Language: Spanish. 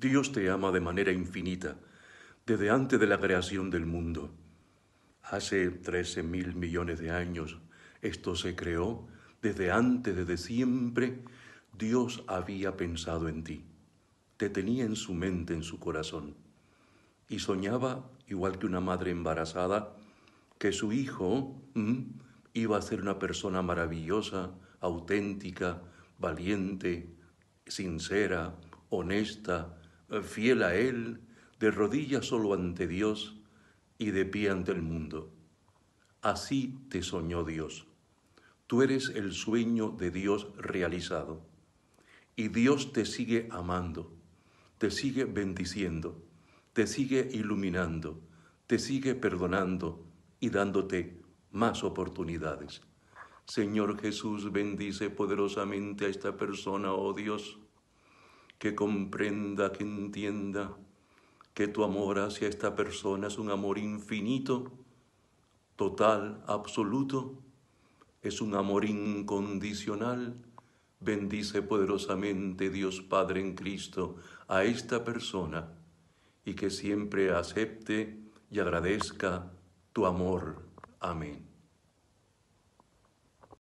Dios te ama de manera infinita, desde antes de la creación del mundo. Hace 13 mil millones de años esto se creó, desde antes, desde siempre, Dios había pensado en ti, te tenía en su mente, en su corazón, y soñaba, igual que una madre embarazada, que su hijo iba a ser una persona maravillosa, auténtica, valiente, sincera, honesta, fiel a Él, de rodillas solo ante Dios y de pie ante el mundo. Así te soñó Dios. Tú eres el sueño de Dios realizado. Y Dios te sigue amando, te sigue bendiciendo, te sigue iluminando, te sigue perdonando y dándote más oportunidades. Señor Jesús, bendice poderosamente a esta persona, oh Dios que comprenda, que entienda que tu amor hacia esta persona es un amor infinito, total, absoluto, es un amor incondicional. Bendice poderosamente, Dios Padre en Cristo, a esta persona y que siempre acepte y agradezca tu amor. Amén.